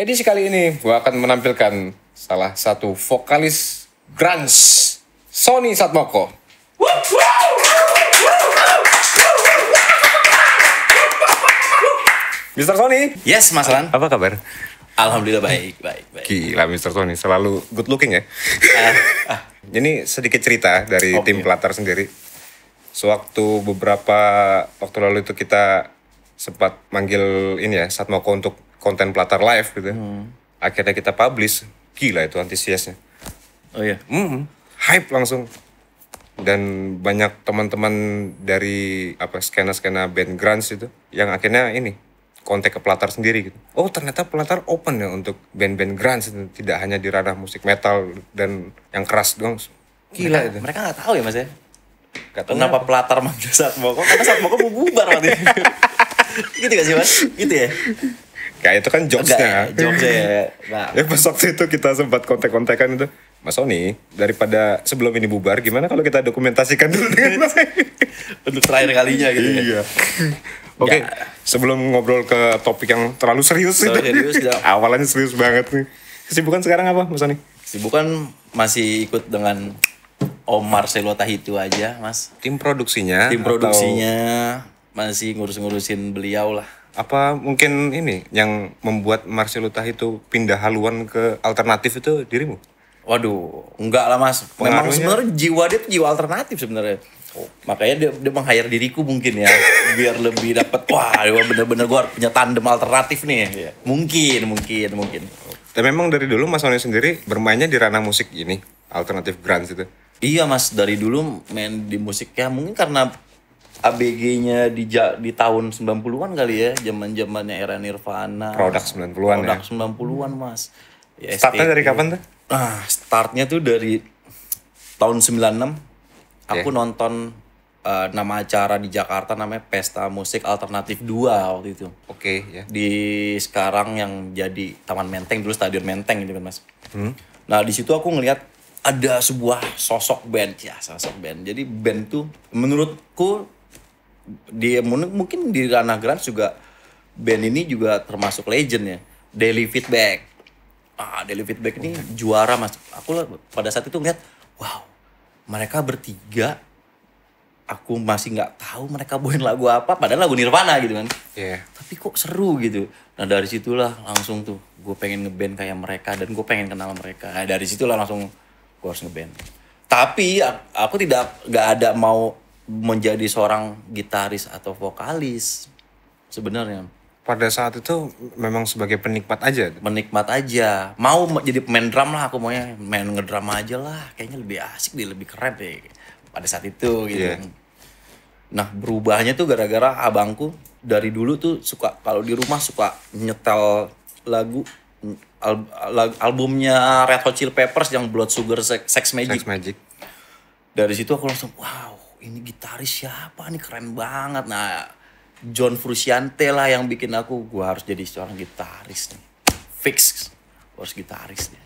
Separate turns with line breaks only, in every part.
edisi kali ini gue akan menampilkan salah satu vokalis grunge Sony Satmoko. Mr. Sony. Yes, Mas Ran. Apa kabar? Alhamdulillah baik, baik, baik. Gila Mr. Sony, selalu good looking ya. Uh, uh. Ini sedikit cerita dari okay. tim pelatar sendiri. Sewaktu beberapa waktu lalu itu kita sempat manggil ini ya saat Satmoko untuk konten Platar Live gitu. Ya. Hmm. Akhirnya kita publish, gila itu antusiasnya. Oh iya. Hmm, hype langsung. Dan banyak teman-teman dari apa skena-skena band grunge itu yang akhirnya ini kontak ke pelatar sendiri gitu. Oh ternyata pelatar open ya untuk band-band grunge itu tidak hanya di ranah musik metal dan yang
keras doang. Gila mereka, itu. Mereka nggak tahu ya mas ya. kenapa Kenapa manggil Platar manggil Satmoko? Karena Satmoko mau bubar waktu itu. gitu gak sih mas gitu ya Kayak itu
kan jokesnya. Ya? Jokesnya ya. Nah. ya pas waktu itu kita sempat kontak-kontakan itu. Mas Sony, daripada sebelum ini bubar, gimana kalau kita dokumentasikan dulu dengan Mas Untuk terakhir kalinya gitu ya. Iya. Oke, okay, ya. sebelum ngobrol ke topik yang terlalu serius terlalu itu. Serius, ya.
awalannya serius banget nih. Kesibukan sekarang apa, Mas Sony? Kesibukan masih ikut dengan Om Marcelo Tahitu aja, Mas. Tim produksinya. Tim produksinya masih ngurus-ngurusin beliau lah. Apa mungkin ini yang membuat Marcelo Tah itu pindah haluan ke alternatif itu dirimu? Waduh, enggak lah mas. Memang sebenarnya jiwa dia tuh jiwa alternatif sebenarnya. Oh. Makanya dia, dia meng-hire diriku mungkin ya, biar lebih dapat. Wah, bener-bener gue punya tandem alternatif nih. Yeah.
Mungkin, mungkin, mungkin. Tapi memang dari dulu Mas Oni sendiri bermainnya di ranah musik ini,
alternatif grunge itu. Iya mas, dari dulu main di musik ya mungkin karena ABG-nya di di tahun 90-an kali ya, zaman-zamannya era Nirvana. Produk 90-an produk ya. Produk 90-an, Mas. Ya, Startnya dari kapan tuh? Ah, startnya tuh dari tahun 96. Aku nonton uh, nama acara di Jakarta namanya Pesta Musik Alternatif 2 waktu itu. Oke, okay, ya. Yeah. Di sekarang yang jadi Taman Menteng dulu Stadion Menteng gitu kan, Mas. Hmm. Nah, di situ aku ngelihat ada sebuah sosok band ya, sosok band. Jadi band tuh menurutku di mungkin di ranah grunge juga band ini juga termasuk legend ya. Daily Feedback. Ah, Daily Feedback ini juara mas. Aku pada saat itu ngeliat, wow, mereka bertiga aku masih nggak tahu mereka bawain lagu apa padahal lagu Nirvana gitu kan yeah. tapi kok seru gitu nah dari situlah langsung tuh gue pengen ngeband kayak mereka dan gue pengen kenal mereka nah, dari situlah langsung gue harus ngeband tapi aku tidak nggak ada mau menjadi seorang gitaris atau vokalis sebenarnya pada saat itu memang sebagai penikmat aja menikmat aja mau jadi pemain drum lah aku maunya main ngedrama aja lah kayaknya lebih asik deh lebih keren deh pada saat itu gitu yeah. nah berubahnya tuh gara-gara abangku dari dulu tuh suka kalau di rumah suka nyetel lagu al, albumnya Red Hot Chili Peppers yang Blood Sugar Sex, Sex Magic. Sex Magic. Dari situ aku langsung wow ini gitaris siapa nih keren banget nah John Frusciante lah yang bikin aku gue harus jadi seorang gitaris nih fix harus gitaris nih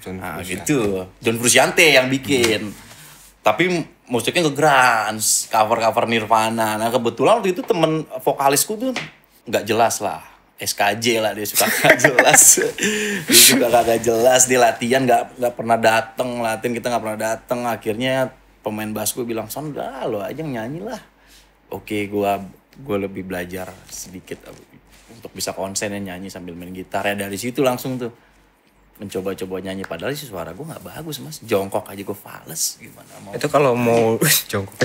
John nah gitu John Frusciante yang bikin hmm. tapi musiknya ke grunge cover cover Nirvana nah kebetulan waktu itu temen vokalisku tuh nggak jelas lah SKJ lah dia suka gak jelas dia juga kagak jelas di latihan nggak nggak pernah dateng latihan kita nggak pernah dateng akhirnya pemain bass gue bilang son dah lo aja nyanyi lah oke gue gue lebih belajar sedikit eh, untuk bisa konsen dan ya nyanyi sambil main gitar ya dari situ langsung tuh mencoba-coba nyanyi padahal sih suara gue nggak bagus mas jongkok aja gue fals gimana mau itu kalau mau
jongkok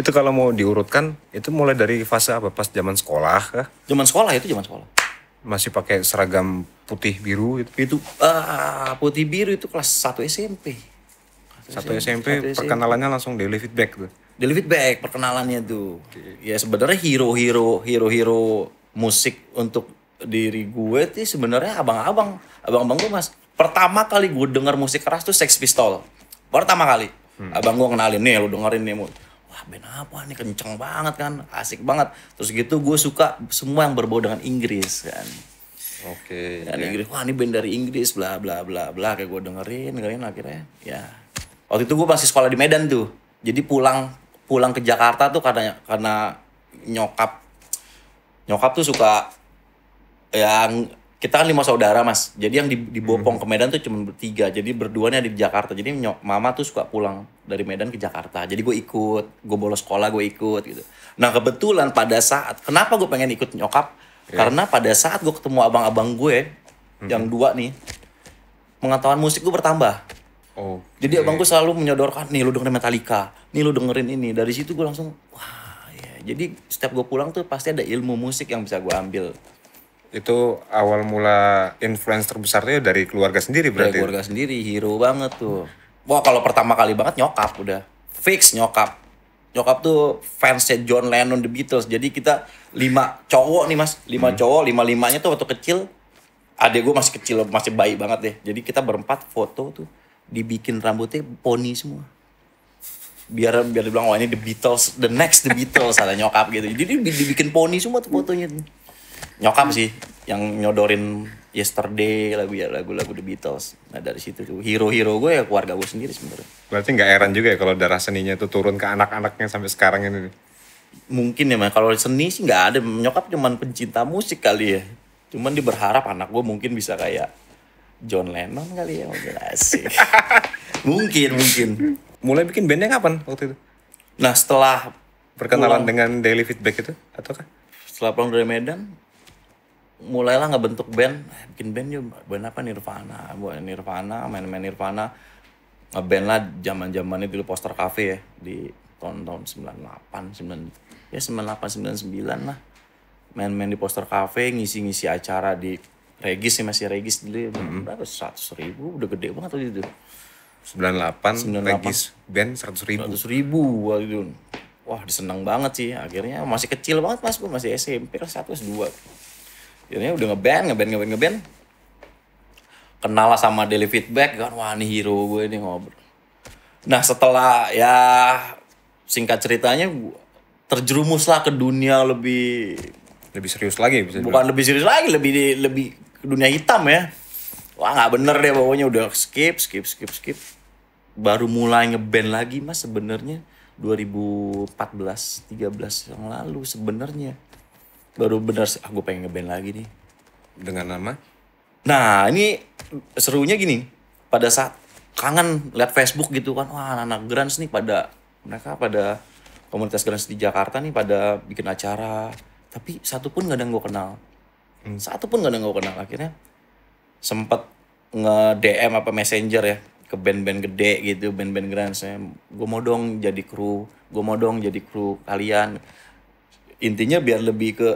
itu kalau mau diurutkan itu mulai dari fase apa pas zaman sekolah kah? zaman sekolah itu zaman sekolah masih pakai
seragam putih
biru itu itu
ah, putih biru itu kelas 1 SMP satu SMP, SMP perkenalannya langsung daily feedback tuh daily feedback perkenalannya tuh okay. ya sebenarnya hero hero hero hero musik untuk diri gue sih sebenarnya abang-abang abang-abang gue mas pertama kali gue denger musik keras tuh Sex Pistol pertama kali hmm. abang gue kenalin nih lu dengerin nih wah band apa nih kenceng banget kan asik banget terus gitu gue suka semua yang berbau dengan Inggris kan Oke. Okay, Dan okay. Ya. Inggris, wah ini band dari Inggris, bla bla bla bla. Kayak gue dengerin, dengerin akhirnya, ya waktu itu gue masih sekolah di Medan tuh jadi pulang pulang ke Jakarta tuh karena karena nyokap nyokap tuh suka yang kita kan lima saudara mas jadi yang dibopong hmm. ke Medan tuh cuma bertiga jadi berduanya di Jakarta jadi nyok mama tuh suka pulang dari Medan ke Jakarta jadi gue ikut gue bolos sekolah gue ikut gitu nah kebetulan pada saat kenapa gue pengen ikut nyokap yeah. karena pada saat gue ketemu abang-abang gue -hmm. yang dua nih pengetahuan musik gue bertambah Oh. Okay. Jadi abangku selalu menyodorkan, nih lu dengerin Metallica, nih lu dengerin ini. Dari situ gue langsung, wah ya. Jadi setiap gue pulang tuh pasti ada ilmu musik yang bisa gue ambil. Itu awal mula influence terbesarnya dari keluarga sendiri berarti? Dari keluarga sendiri, hero banget tuh. Wah kalau pertama kali banget nyokap udah. Fix nyokap. Nyokap tuh fansnya John Lennon The Beatles. Jadi kita lima cowok nih mas. Lima hmm. cowok, lima-limanya tuh waktu kecil. Adik gue masih kecil, masih baik banget deh. Jadi kita berempat foto tuh dibikin rambutnya poni semua biar biar dibilang wah ini The Beatles the next The Beatles ada nyokap gitu jadi dibikin poni semua tuh fotonya nyokap sih yang nyodorin Yesterday lagu ya lagu-lagu The Beatles nah dari situ tuh hero-hero gue ya keluarga gue sendiri sebenarnya berarti nggak heran juga ya kalau darah seninya itu turun ke anak-anaknya sampai sekarang ini mungkin ya kalau seni sih nggak ada nyokap cuman pencinta musik kali ya cuman dia berharap anak gue mungkin bisa kayak John Lennon kali ya mungkin asik. mungkin mungkin.
Mulai bikin bandnya kapan waktu itu?
Nah setelah perkenalan pulang, dengan Daily Feedback itu ataukah? Setelah pulang dari Medan, mulailah nggak bentuk band, eh, bikin band juga band apa Nirvana, buat Nirvana, main-main Nirvana, ngeband lah zaman zamannya dulu poster cafe ya di tahun-tahun 98, 9, ya 98, 99 lah main-main di poster cafe, ngisi-ngisi acara di Regis sih masih Regis dulu ya. -hmm. Berapa? Seratus ribu udah gede banget waktu itu. 98, 98. Regis band seratus ribu. Seratus ribu waktu itu. Wah diseneng banget sih. Akhirnya masih kecil banget mas gue masih SMP kelas satu dua. Akhirnya udah ngeband ngeband ngeband ngeband. Kenal lah sama Daily Feedback kan. Wah ini hero gue ini ngobrol. Nah setelah ya singkat ceritanya terjerumuslah ke dunia lebih lebih serius lagi bisa bukan dulu. lebih serius lagi lebih lebih dunia hitam ya wah nggak bener deh pokoknya udah skip skip skip skip baru mulai ngeband lagi mas sebenarnya 2014 13 yang lalu sebenarnya baru bener ah pengen ngeband lagi nih dengan nama nah ini serunya gini pada saat kangen lihat Facebook gitu kan wah anak-anak Grans nih pada mereka pada komunitas Grans di Jakarta nih pada bikin acara tapi satu pun gak ada yang gue kenal hmm. satu pun gak ada yang gue kenal akhirnya sempat nge DM apa messenger ya ke band-band gede gitu band-band grand saya gue mau dong jadi kru gue mau dong jadi kru kalian intinya biar lebih ke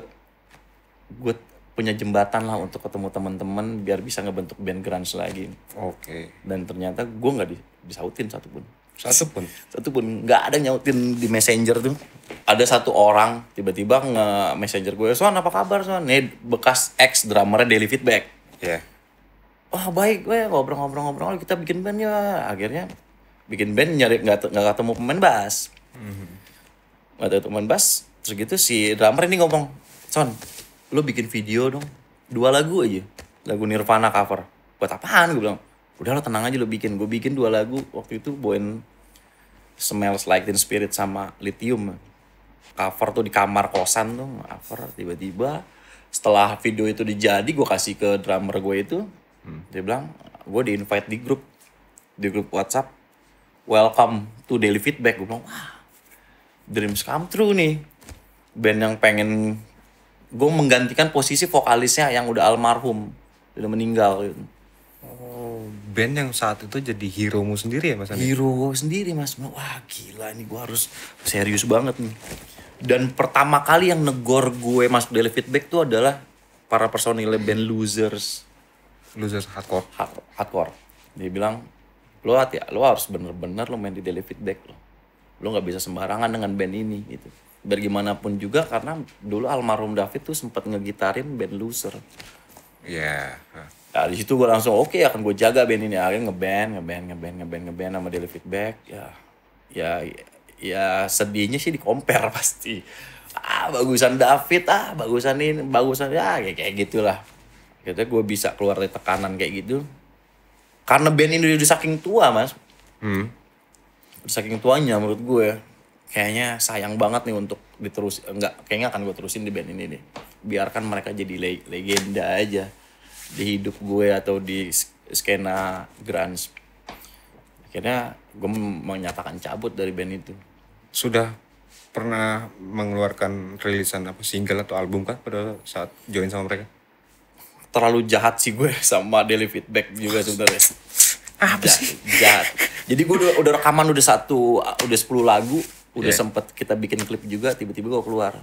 gue punya jembatan lah untuk ketemu teman-teman biar bisa ngebentuk band grand lagi. Oke. Okay. Dan ternyata gue nggak disautin satupun satu pun satu pun nggak ada nyautin di messenger tuh ada satu orang tiba-tiba nge messenger gue Soan apa kabar Soan nih bekas ex drummernya Daily Feedback ya yeah. wah baik gue ngobrol-ngobrol-ngobrol kita bikin band ya akhirnya bikin band nyari nggak nggak ketemu pemain bass mm-hmm. nggak mm -hmm. ketemu pemain bass terus gitu si drummer ini ngomong Son lu bikin video dong dua lagu aja lagu Nirvana cover buat apaan gue bilang udah lo tenang aja lo bikin gue bikin dua lagu waktu itu bawain Smells Like Teen Spirit sama Lithium cover tuh di kamar kosan tuh cover tiba-tiba setelah video itu dijadi gue kasih ke drummer gue itu hmm. dia bilang gue di invite di grup di grup WhatsApp welcome to daily feedback gue bilang wah dreams come true nih band yang pengen gue menggantikan posisi vokalisnya yang udah almarhum udah meninggal gitu band yang saat itu jadi hero mu sendiri ya mas Andi? Hero sendiri mas, wah gila nih gue harus serius banget nih. Dan pertama kali yang negor gue masuk daily feedback tuh adalah para personil band losers. Losers hardcore. Hard, hardcore. Dia bilang, lo hati, lo harus bener-bener lo main di daily feedback lo. Lo gak bisa sembarangan dengan band ini gitu. Biar juga karena dulu almarhum David tuh sempat ngegitarin band loser. Iya. Yeah. Nah, di situ gue langsung oke okay, akan gue jaga band ini akhirnya ngeband ngeband ngeband ngeband ngeband sama Daily Feedback ya ya ya sedihnya sih di compare pasti ah bagusan David ah bagusan ini bagusan ya kayak kayak gitulah gitu gue bisa keluar dari tekanan kayak gitu karena band ini udah saking tua mas hmm. saking tuanya menurut gue ya. kayaknya sayang banget nih untuk diterus enggak kayaknya akan gue terusin di band ini nih biarkan mereka jadi le legenda aja di hidup gue atau di skena grunge akhirnya gue menyatakan cabut dari band itu sudah pernah mengeluarkan
rilisan apa single atau album kan pada saat join sama mereka terlalu jahat
sih gue sama daily feedback juga sebenarnya apa sih jahat jadi gue udah, udah rekaman udah satu udah sepuluh lagu udah yeah. sempet kita bikin klip juga tiba-tiba gue keluar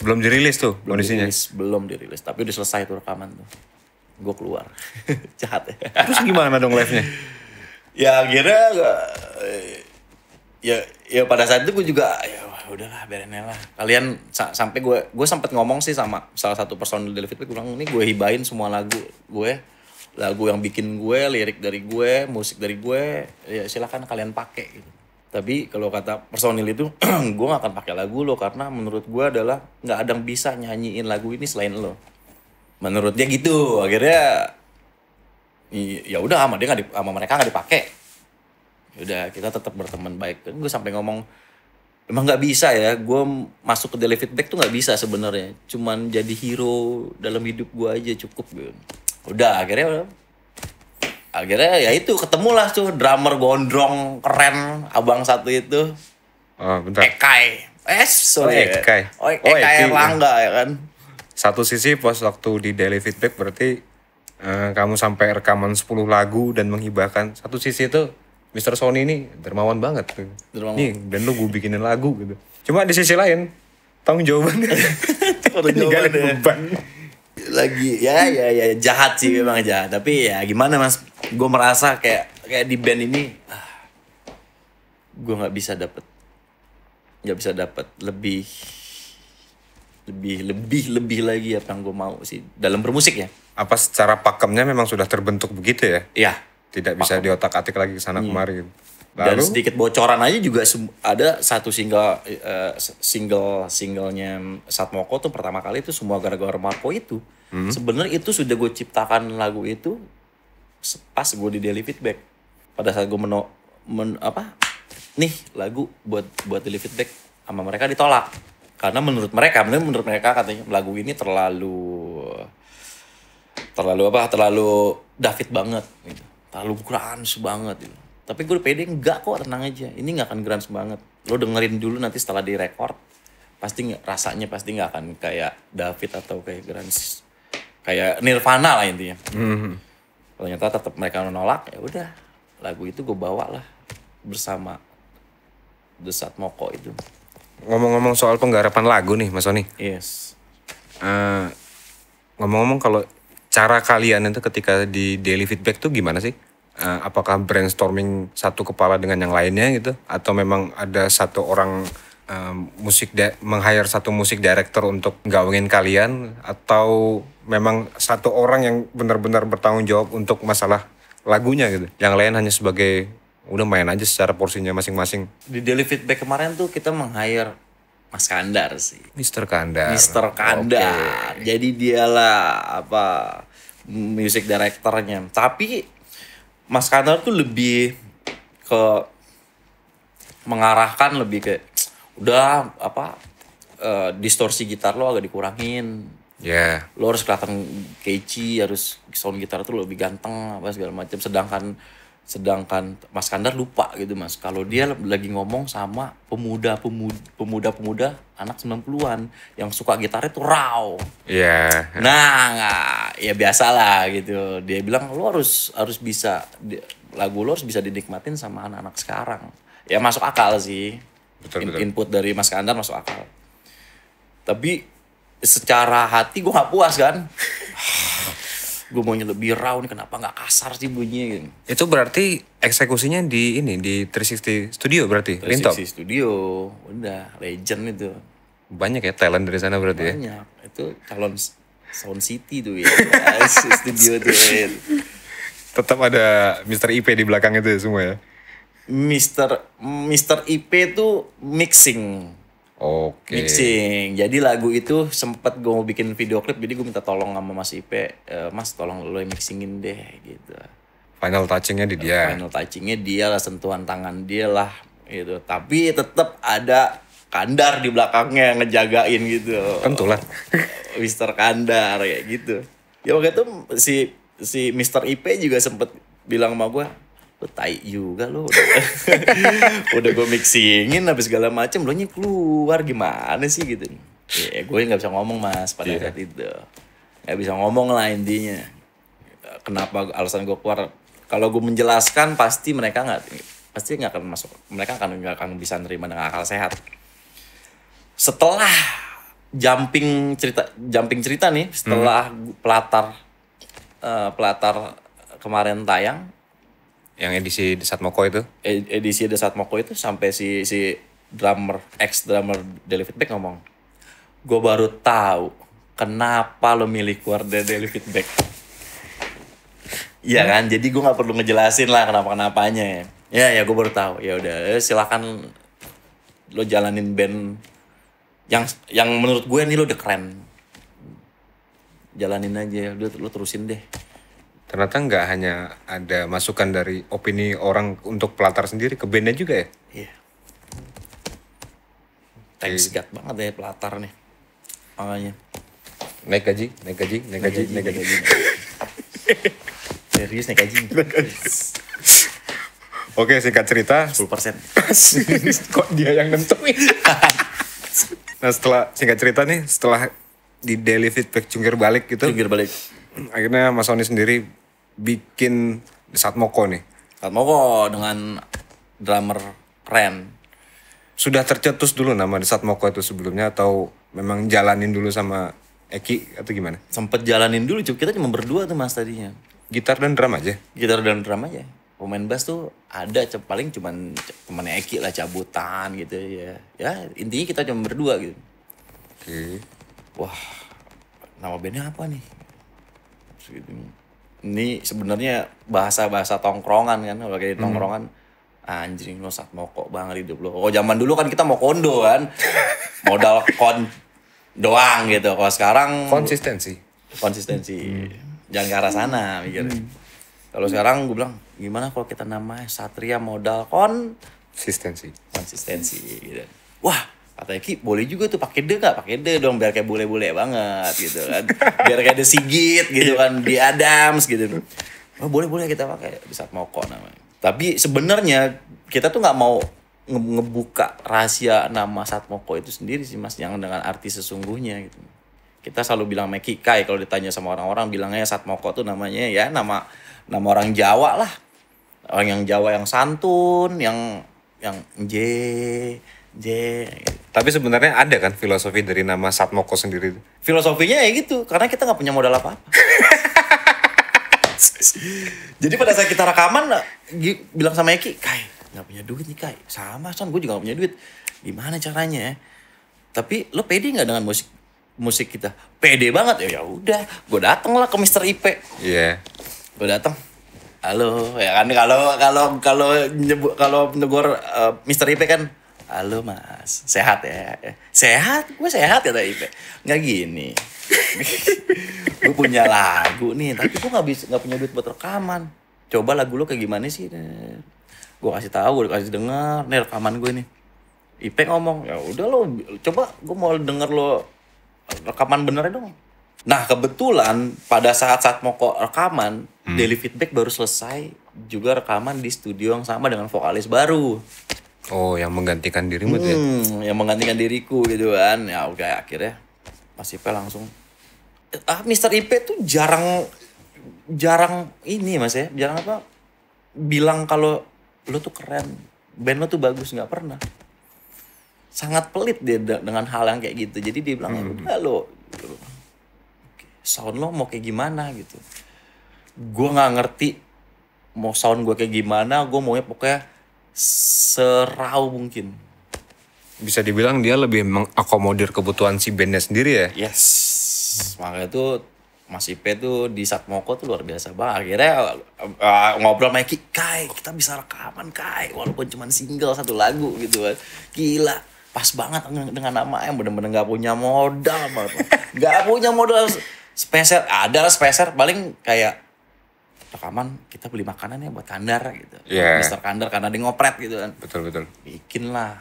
belum dirilis tuh belum kondisinya? Dirilis, belum dirilis, tapi udah selesai tuh rekaman tuh. Gue keluar. Jahat ya. Terus gimana dong live-nya? ya akhirnya eh, ya ya pada saat itu gue juga ya udahlah biarin lah kalian sa sampai gue gue sempet ngomong sih sama salah satu personil dari Fitbit gue bilang ini gue hibain semua lagu gue ya. lagu yang bikin gue lirik dari gue musik dari gue ya silakan kalian pakai gitu tapi kalau kata personil itu gue gak akan pakai lagu lo karena menurut gue adalah nggak ada yang bisa nyanyiin lagu ini selain lo menurut dia gitu akhirnya ya udah sama dia nggak sama mereka nggak dipakai ya udah kita tetap berteman baik kan gue sampai ngomong emang nggak bisa ya gue masuk ke daily feedback tuh nggak bisa sebenarnya cuman jadi hero dalam hidup gue aja cukup gue gitu. udah akhirnya akhirnya ya itu ketemulah tuh drummer gondrong keren abang satu itu oh, bentar. Ekai eh sorry oh, ya. Ekai oh, Ekai, oh, Ekai
ya kan satu sisi pas waktu di daily feedback berarti uh, kamu sampai rekaman 10 lagu dan menghibahkan satu sisi itu Mr. Sony ini dermawan banget tuh. Dermawan. Nih, dan lu gue bikinin lagu gitu. Cuma di sisi lain, tanggung jawabannya.
tanggung jawabannya lagi ya ya ya jahat sih memang jahat tapi ya gimana mas gue merasa kayak kayak di band ini ah, gue nggak bisa dapet nggak bisa dapet lebih lebih lebih lebih lagi apa yang gue mau sih dalam bermusik ya
apa secara pakemnya memang sudah terbentuk begitu ya iya tidak pakem. bisa diotak atik lagi ke sana hmm. Iya. kemarin gitu.
Lalu? Dan sedikit bocoran aja juga ada satu single uh, single singlenya Satmoko tuh pertama kali itu semua gara-gara Marco itu. Hmm. Sebenarnya itu sudah gue ciptakan lagu itu pas gue di Daily Feedback. Pada saat gue meno men apa nih lagu buat buat Daily Feedback sama mereka ditolak karena menurut mereka menurut mereka katanya lagu ini terlalu terlalu apa terlalu David banget gitu terlalu grunge banget gitu tapi gue pede enggak kok tenang aja ini nggak akan grunge banget lo dengerin dulu nanti setelah direcord pasti rasanya pasti nggak akan kayak David atau kayak grunge kayak Nirvana lah intinya mm-hmm. ternyata tetap mereka menolak ya udah lagu itu gue bawa lah bersama Desat Moko itu
ngomong-ngomong soal penggarapan lagu nih Mas Soni yes uh, ngomong-ngomong kalau cara kalian itu ketika di daily feedback tuh gimana sih uh, apakah brainstorming satu kepala dengan yang lainnya gitu atau memang ada satu orang uh, musik meng-hire satu musik director untuk gawangin kalian atau memang satu orang yang benar-benar bertanggung jawab untuk masalah lagunya gitu. Yang lain hanya sebagai udah main aja secara porsinya masing-masing.
Di daily feedback kemarin tuh kita meng-hire Mas Kandar sih. Mister Kandar. Mister Kandar. Okay. Jadi dialah apa music directornya. Tapi Mas Kantor tuh lebih ke mengarahkan lebih ke udah apa uh, distorsi gitar lo agak dikurangin ya yeah. lo harus kelihatan catchy harus sound gitar tuh lebih ganteng apa segala macam sedangkan sedangkan Mas Kandar lupa gitu Mas kalau dia lagi ngomong sama pemuda pemuda pemuda pemuda anak 90-an yang suka gitar itu raw.
Iya. Yeah.
Nah, ya biasalah gitu. Dia bilang lu harus harus bisa lagu lu harus bisa dinikmatin sama anak-anak sekarang. Ya masuk akal sih. Betul, In, betul. Input dari Mas Kandar masuk akal. Tapi secara hati gue gak puas kan. gue maunya lebih round kenapa nggak kasar sih bunyinya gitu. Itu berarti eksekusinya di ini di 360 Studio berarti. 360 Rintop. Studio, udah legend itu. Banyak ya talent dari sana berarti Banyak. ya. Banyak. Itu calon Sound City tuh ya.
studio tuh. Ya. Tetap ada Mr. IP di belakang itu ya semua ya.
Mister Mister IP tuh mixing. Oke. Okay. Mixing. Jadi lagu itu sempet gue mau bikin video klip, jadi gue minta tolong sama Mas Ipe, e, eh, Mas tolong lo yang mixingin deh gitu. Final touchingnya di dia. Final touchingnya dia lah, sentuhan tangan dia lah gitu. Tapi tetap ada kandar di belakangnya yang ngejagain gitu. Kentulan. Mister Kandar kayak gitu. Ya waktu itu si si Mister Ipe juga sempet bilang sama gue, lo tai juga lo, udah, udah gue mixingin habis segala macem lo keluar gimana sih gitu ya gue nggak bisa ngomong mas pada yeah. saat itu nggak bisa ngomong lah intinya kenapa alasan gue keluar kalau gue menjelaskan pasti mereka nggak pasti nggak akan masuk mereka akan nggak akan bisa nerima dengan akal sehat setelah jumping cerita jumping cerita nih setelah hmm. pelatar uh, pelatar kemarin tayang yang edisi Desat Moko itu e, edisi Desat Moko itu sampai si si drummer ex drummer Daily Feedback ngomong gue baru tahu kenapa lo milih keluar dari Daily Feedback Iya kan, jadi gue nggak perlu ngejelasin lah kenapa kenapanya. Ya ya gue baru tahu. Ya udah, silakan lo jalanin band yang yang menurut gue nih lo udah keren. Jalanin aja, lo, lo terusin
deh ternyata nggak hanya ada masukan dari opini orang untuk pelatar sendiri ke bandnya juga ya iya thanks God banget ya pelatar nih makanya naik gaji naik gaji naik gaji naik gaji, naik gaji. serius naik gaji Oke singkat cerita 10% Kok dia yang nentuin Nah setelah singkat cerita nih Setelah di daily feedback cungkir balik gitu Cungkir balik Akhirnya Mas Oni sendiri bikin saat Moko nih? Saat Moko dengan drummer Ren. Sudah tercetus dulu nama saat Moko itu sebelumnya
atau memang jalanin dulu sama Eki atau gimana? Sempet jalanin dulu, cuma Kita cuma berdua tuh mas tadinya. Gitar dan drum aja? Gitar dan drum aja. Pemain bass tuh ada paling cuma temannya Eki lah cabutan gitu ya. Ya intinya kita cuma berdua gitu. Oke. Okay. Wah, nama bandnya apa nih? Terus ini sebenarnya bahasa-bahasa tongkrongan kan kalau kayak hmm. tongkrongan hmm. anjing lo saat mokok banget hidup lo oh zaman dulu kan kita mau kondo kan modal kon doang gitu kalau sekarang konsistensi konsistensi hmm.
jangan ke arah sana mikir.
hmm. kalau sekarang gue bilang gimana kalau kita namanya Satria modal kon konsistensi konsistensi gitu. wah katanya ki boleh juga tuh pakai de nggak pakai de dong biar kayak bule-bule banget gitu kan biar kayak ada Sigit gitu kan di Adams gitu oh, boleh boleh kita pakai saat mau kok namanya tapi sebenarnya kita tuh nggak mau ngebuka rahasia nama Satmoko itu sendiri sih mas yang dengan arti sesungguhnya gitu kita selalu bilang Mekikai ya, kalau ditanya sama orang-orang bilangnya Satmoko tuh namanya ya nama nama orang Jawa lah orang yang Jawa yang santun yang yang J J. Tapi sebenarnya ada kan filosofi dari nama Satmoko sendiri. Filosofinya ya gitu, karena kita nggak punya modal apa-apa. Jadi pada saat kita rekaman, bilang sama Eki, Kai, nggak punya duit nih Kai. Sama Son, gue juga nggak punya duit. Gimana caranya? Ya? Tapi lo pede nggak dengan musik musik kita? Pede banget ya. Ya udah, gue dateng lah ke Mister IP. Iya. Yeah. Gue dateng. Halo, ya kan kalau kalau kalau nyebut kalau negor uh, Mister IP kan halo mas sehat ya sehat gue sehat ya tadi nggak gini gue punya lagu nih tapi gue nggak bisa nggak punya duit buat rekaman coba lagu lo kayak gimana sih gue kasih tahu gue kasih denger nih rekaman gue nih Ipe ngomong ya udah lo coba gue mau denger lo rekaman bener dong nah kebetulan pada saat saat mau kok rekaman hmm. daily feedback baru selesai juga rekaman di studio yang sama dengan vokalis baru Oh, yang menggantikan dirimu ya? hmm, ya? Yang menggantikan diriku gitu kan. Ya udah akhirnya Mas Ipe langsung ah Mister Ipe tuh jarang jarang ini Mas ya, jarang apa bilang kalau lo tuh keren, band lo tuh bagus nggak pernah. Sangat pelit dia dengan hal yang kayak gitu. Jadi dia bilang, hmm. ya lo, lo sound lo mau kayak gimana gitu." Gue nggak ngerti mau sound gue kayak gimana, gue maunya pokoknya serau mungkin.
Bisa dibilang dia lebih mengakomodir
kebutuhan si bandnya sendiri ya? Yes. Makanya itu Mas Ipe tuh di Satmoko tuh luar biasa banget. Akhirnya uh, ngobrol sama Ki, Kai kita bisa rekaman Kai walaupun cuma single satu lagu gitu kan. Gila pas banget dengan nama yang bener-bener gak punya modal banget. gak punya modal speser, ada lah speser paling kayak rekaman kita beli makanan ya buat Kandar gitu. Yeah. Mister Kandar karena dia ngopret gitu kan. Betul betul. Bikin lah.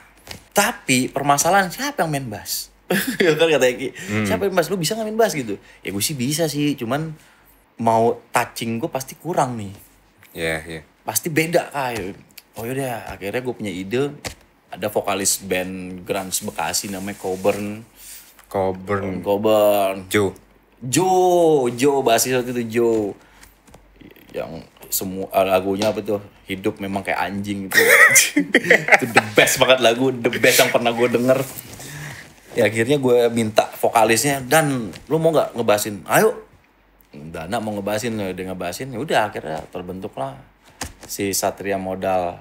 Tapi permasalahan siapa yang main bass? ya kan kata Eki, hmm. siapa yang main bass? Lu bisa nggak main bass gitu? Ya gue sih bisa sih, cuman mau touching gue pasti kurang nih. Iya yeah, iya. Yeah. Pasti beda kayak. Oh yaudah, akhirnya gue punya ide. Ada vokalis band Grunge Bekasi namanya Coburn. Coburn. Coburn. Joe. Joe, Joe basis waktu itu Joe yang semua eh, lagunya apa tuh hidup memang kayak anjing itu itu the best banget lagu the best yang pernah gue denger ya akhirnya gue minta vokalisnya dan lu mau nggak ngebasin ayo Dana mau ngebasin dia ngebasin ya udah akhirnya terbentuklah si Satria modal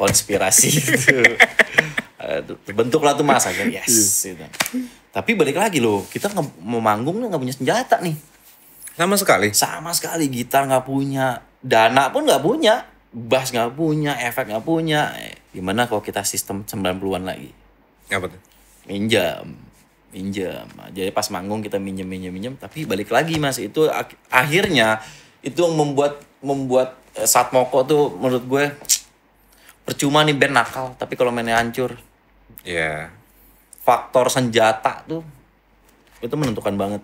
konspirasi itu eh, terbentuklah tuh mas akhirnya yes iya. gitu. tapi balik lagi loh kita mau manggung nggak punya senjata nih sama sekali. Sama sekali gitar nggak punya, dana pun nggak punya, bass nggak punya, efek nggak punya. Gimana kalau kita sistem 90-an lagi? Apa tuh? Minjam. Minjam. Jadi pas manggung kita minjem minjem minjem tapi balik lagi Mas itu akhirnya itu yang membuat membuat eh, moko tuh menurut gue percuma nih band nakal tapi kalau mainnya hancur ya yeah. faktor senjata tuh itu menentukan banget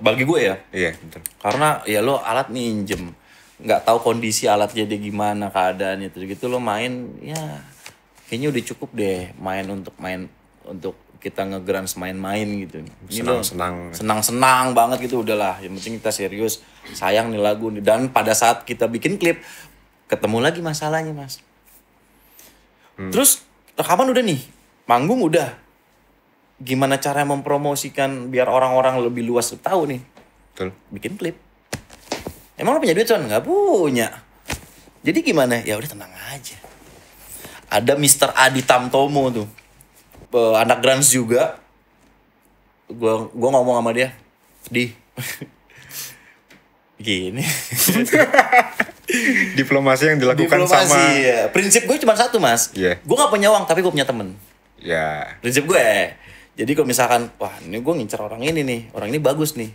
bagi gue ya iya betul karena ya lo alat minjem nggak tahu kondisi alat jadi gimana keadaannya terus gitu lo main ya kayaknya udah cukup deh main untuk main untuk kita ngegran main-main gitu senang senang senang senang banget gitu udahlah yang penting kita serius sayang nih lagu nih dan pada saat kita bikin klip ketemu lagi masalahnya mas hmm. terus rekaman udah nih manggung udah gimana cara mempromosikan biar orang-orang lebih luas tahu nih. Betul. Bikin klip. Emang lo punya duit, Son? Nggak punya. Jadi gimana? Ya udah tenang aja. Ada Mr. Adi Tamtomo tuh. Anak Grans juga. Gue gua ngomong sama dia. Di. Gini. Diplomasi yang dilakukan Diplomasi, sama ya. Prinsip gue cuma satu, Mas. Yeah. Gue gak punya uang, tapi gue punya temen. Ya. Yeah. Prinsip gue. Eh jadi kalau misalkan wah ini gue ngincer orang ini nih orang ini bagus nih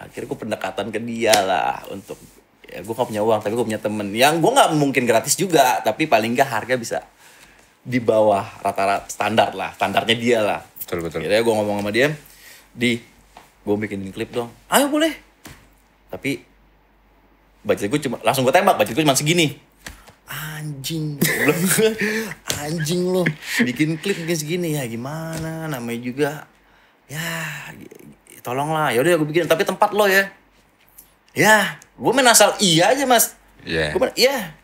akhirnya gue pendekatan ke dia lah untuk ya gue gak punya uang tapi gue punya temen yang gue gak mungkin gratis juga tapi paling gak harga bisa di bawah rata-rata standar lah standarnya dia lah betul betul Jadi gue ngomong sama dia di gue bikinin klip dong ayo boleh tapi budget gue cuma langsung gue tembak budget gue cuma segini anjing anjing lo bikin klip kayak segini ya gimana namanya juga ya tolonglah ya udah gue bikin tapi tempat lo ya ya gue main asal iya aja mas yeah. gue main iya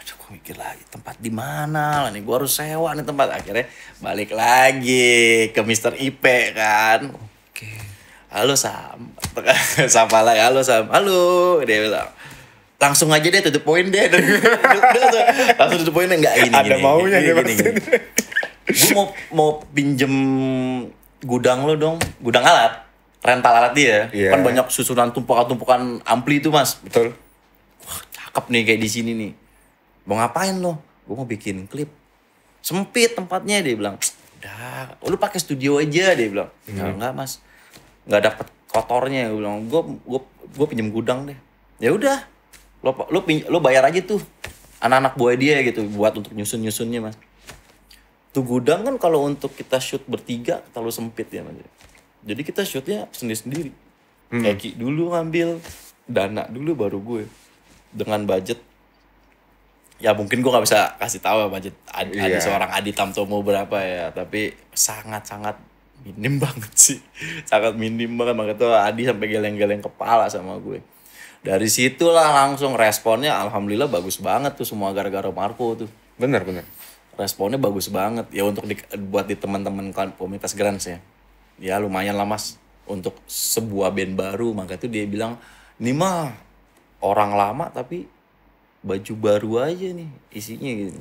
aduh gue mikir lagi tempat di mana lah nih gue harus sewa nih tempat akhirnya balik lagi ke Mister Ipe kan oke halo sam sampai lagi halo sam halo dia bilang langsung aja deh tutup poin deh langsung tutup poin enggak ini ada maunya gini, gini, gini. gue mau mau pinjem gudang lo dong gudang alat rental alat dia yeah. kan banyak susunan tumpukan-tumpukan ampli itu mas betul wah cakep nih kayak di sini nih mau ngapain lo gue mau bikin klip sempit tempatnya dia bilang udah lu pakai studio aja dia bilang enggak iya. enggak mas nggak dapet kotornya gue bilang gue gue gue pinjem gudang deh ya udah lo lo lo bayar aja tuh anak-anak buah dia gitu buat untuk nyusun nyusunnya mas tuh gudang kan kalau untuk kita shoot bertiga terlalu sempit ya mas jadi kita shootnya sendiri sendiri hmm. Eki dulu ngambil dana dulu baru gue dengan budget ya mungkin gue nggak bisa kasih tahu ya budget ad, yeah. ada seorang Adi Tamtomo berapa ya tapi sangat sangat minim banget sih sangat minim banget makanya tuh Adi sampai geleng-geleng kepala sama gue dari situlah langsung responnya alhamdulillah bagus banget tuh semua gara-gara Marco tuh bener bener responnya bagus banget ya untuk di, buat di teman-teman komunitas Grants ya ya lumayan lah mas untuk sebuah band baru maka tuh dia bilang nih mah orang lama tapi baju baru aja nih isinya gitu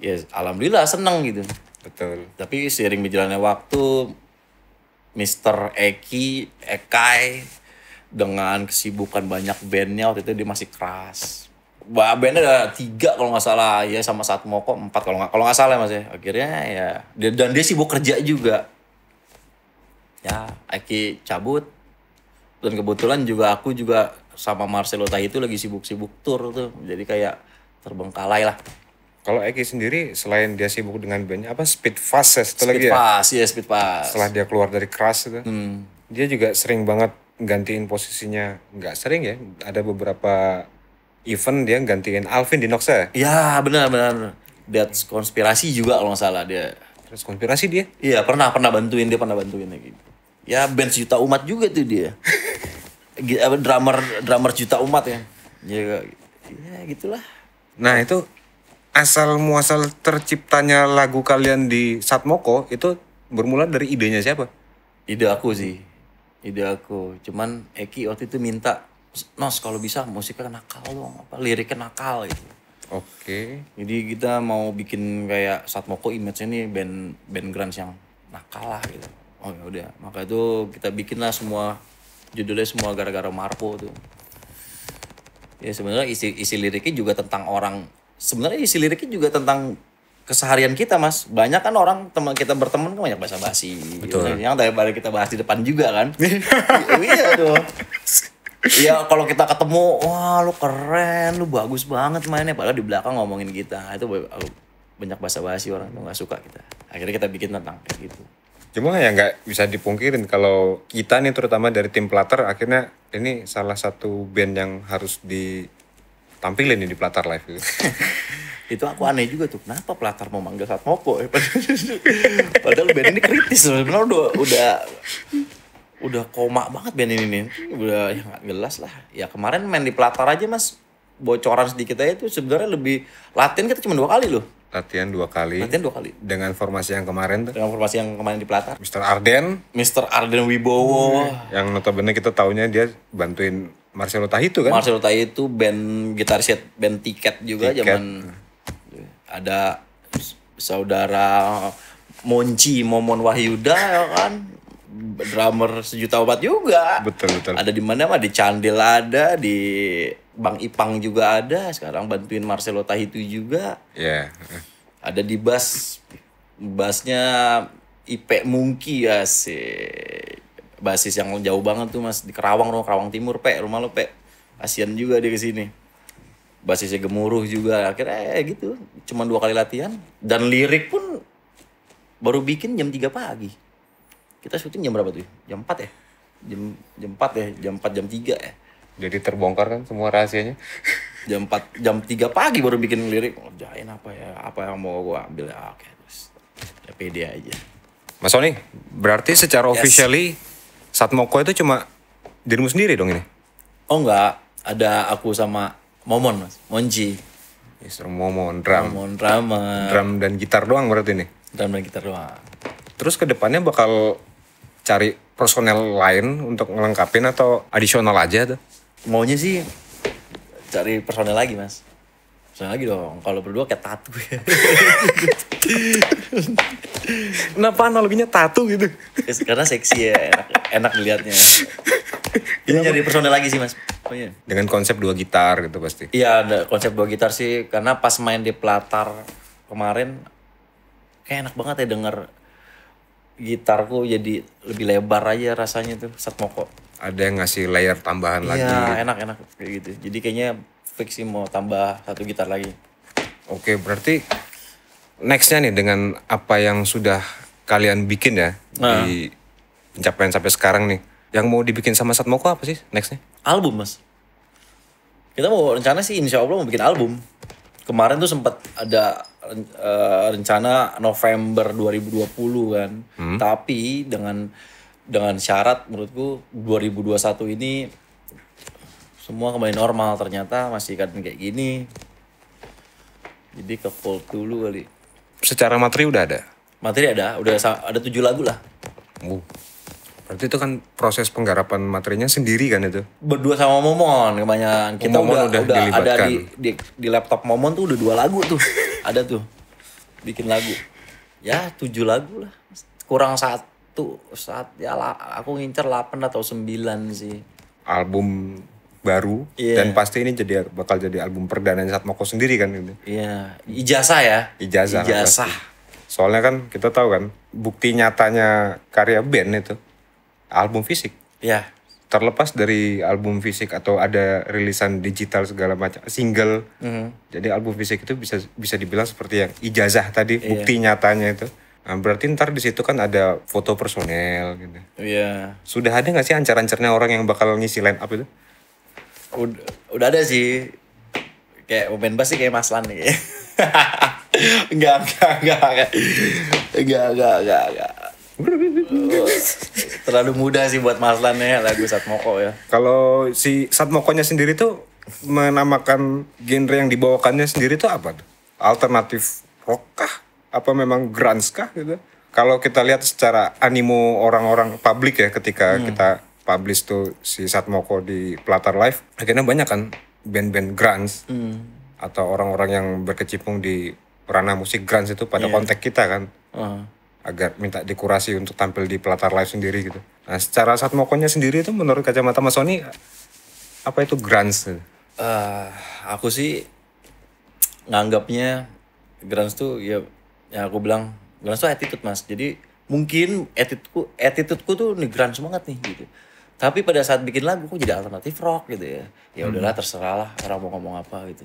ya alhamdulillah seneng gitu betul tapi sering berjalannya waktu Mister Eki Ekai dengan kesibukan banyak bandnya waktu itu dia masih keras bah bandnya ada tiga kalau nggak salah ya sama saat moko empat kalau nggak kalau nggak salah mas ya akhirnya ya dia, dan dia sibuk kerja juga ya Aki cabut dan kebetulan juga aku juga sama Marcelo Tahi itu lagi sibuk-sibuk tour tuh jadi kayak terbengkalai lah
kalau Eki sendiri selain dia sibuk dengan bandnya apa speed fast ya setelah speed dia ya? fast,
iya, speed fast. Setelah
dia keluar dari keras itu. Hmm. Dia juga sering banget gantiin posisinya nggak sering ya ada beberapa event dia gantiin Alvin di Noxa ya? ya benar benar
that's konspirasi juga kalau nggak salah dia terus konspirasi dia iya pernah pernah bantuin dia pernah bantuin gitu ya band juta umat juga tuh dia drummer drummer juta umat ya ya, ya gitulah
nah itu asal muasal terciptanya lagu kalian di Satmoko itu bermula dari idenya
siapa ide aku sih ide aku cuman Eki waktu itu minta Nos kalau bisa musiknya nakal dong apa liriknya nakal gitu oke okay. jadi kita mau bikin kayak saat moko image ini band band grunge yang nakal lah gitu oh ya udah maka itu kita bikin lah semua judulnya semua gara-gara Marpo tuh ya sebenarnya isi isi liriknya juga tentang orang sebenarnya isi liriknya juga tentang keseharian kita mas banyak kan orang teman kita berteman kan banyak bahasa basi betul yang tadi daripada kita bahas di depan juga kan iya, iya tuh Iya kalau kita ketemu wah lu keren lu bagus banget mainnya padahal di belakang ngomongin kita itu banyak bahasa basi orang tuh nggak suka kita akhirnya kita bikin tentang kayak gitu cuma ya
nggak bisa dipungkirin kalau kita nih terutama dari tim pelatar, akhirnya ini salah satu band yang harus di tampilin di Platar Live gitu. itu
aku aneh juga tuh kenapa Platar mau manggil Satmoko ya padahal band ini kritis sebenarnya udah udah udah koma banget band ini nih udah ya nggak jelas lah ya kemarin main di pelatar aja mas bocoran sedikit aja itu sebenarnya lebih latihan kita cuma dua kali loh latihan dua kali latihan dua kali dengan formasi yang kemarin tuh dengan formasi yang kemarin di Platar Mr. Arden Mr. Arden Wibowo yang notabene kita taunya dia bantuin Marcelo Tahitu kan? Marcelo Tahitu band gitar set band tiket juga tiket. zaman ada saudara Monci Momon Wahyuda ya kan drummer sejuta obat juga. Betul betul. Ada di mana mah di Candil ada, di Bang Ipang juga ada. Sekarang bantuin Marcelo Tahitu juga. Iya. Yeah. Ada di bass bassnya Ipek Mungki ya sih basis yang jauh banget tuh mas di Kerawang rumah Kerawang Timur pe rumah lo pe kasian juga dia kesini basisnya gemuruh juga akhirnya eh, gitu cuma dua kali latihan dan lirik pun baru bikin jam 3 pagi kita syuting jam berapa tuh jam 4 ya jam jam 4 ya jam 4 jam tiga ya jadi terbongkar kan semua rahasianya jam 4 jam tiga pagi baru bikin lirik oh, apa ya apa yang mau gua ambil ya oke terus ya pede aja
Mas Sony, berarti secara yes. officially saat Satmoko itu cuma dirimu sendiri dong ini? Oh enggak, ada aku sama Momon mas, Monji. Mister Momon, drum. Momon, drama. Drum dan gitar doang berarti ini? Drum dan gitar doang. Terus kedepannya bakal cari personel lain untuk ngelengkapin atau additional aja tuh?
Maunya sih cari personel lagi mas. Sama lagi dong, kalau berdua kayak tatu ya. Kenapa analoginya tatu gitu? Karena seksi ya, enak, enak dilihatnya. Ini nyari personel lagi sih mas. Oh, iya. Dengan konsep dua gitar gitu pasti. Iya ada konsep dua gitar sih karena pas main di pelatar kemarin kayak enak banget ya denger gitarku jadi lebih lebar aja rasanya tuh saat moko. Ada yang ngasih layar tambahan iya, lagi. Iya enak enak kayak gitu. Jadi kayaknya fix sih mau tambah satu gitar lagi. Oke, berarti
nextnya nih dengan apa yang sudah kalian bikin ya nah. di pencapaian sampai sekarang nih, yang mau dibikin sama Satmoko apa sih nextnya? Album mas.
Kita mau rencana sih Insya Allah mau bikin album. Kemarin tuh sempat ada eh, rencana November 2020 kan, hmm. tapi dengan dengan syarat menurutku 2021 ini semua kembali normal ternyata masih kan kayak gini jadi ke Cold dulu kali secara materi udah ada materi ada udah ada tujuh lagu lah
uh. Berarti itu kan proses penggarapan materinya sendiri kan itu?
Berdua sama Momon kebanyakan. Kita Momon udah, udah, udah ada di, di, di laptop Momon tuh udah dua lagu tuh. ada tuh. Bikin lagu. Ya tujuh lagu lah. Kurang satu. Saat, ya lah, aku ngincer 8 atau 9 sih. Album
baru yeah. dan pasti ini jadi bakal jadi album perdana saat Satmoko sendiri kan gitu.
Iya, yeah. ijazah ya.
Ijazah. Ijazah. Soalnya kan kita tahu kan bukti nyatanya karya band itu album fisik. Iya. Yeah. Terlepas dari album fisik atau ada rilisan digital segala macam single. Mm -hmm. Jadi album fisik itu bisa bisa dibilang seperti yang ijazah tadi yeah. bukti nyatanya itu. Nah, berarti ntar di situ kan ada foto personel gitu. Iya. Yeah. Sudah ada nggak sih ancar-ancarnya orang yang bakal ngisi line up itu?
Udah, udah ada sih. Kayak pemain bass sih kayak Mas Lan nih. enggak, enggak, enggak, enggak. Enggak, enggak, enggak, Terlalu mudah sih buat Mas Lan ya lagu Satmoko ya. Kalau si Satmokonya
sendiri tuh menamakan genre yang dibawakannya sendiri tuh apa? Alternatif rock kah? Apa memang grunge kah gitu? Kalau kita lihat secara animo orang-orang publik ya ketika hmm. kita publish tuh si Satmoko di Platar Live, akhirnya banyak kan band-band grunge mm. atau orang-orang yang berkecimpung di ranah musik grunge itu pada yeah. kontak kita kan. Uh. Agar minta dekorasi untuk tampil di Platar Live sendiri gitu. Nah, secara Satmokonya sendiri itu menurut kacamata Mas Sony apa itu grunge?
Uh, aku sih nganggapnya grunge tuh ya yang aku bilang grunge tuh attitude mas. Jadi mungkin attitude ku attitude ku tuh nih grunge banget nih gitu tapi pada saat bikin lagu kok jadi alternatif rock gitu ya ya hmm. udahlah hmm. terserah lah orang mau ngomong apa gitu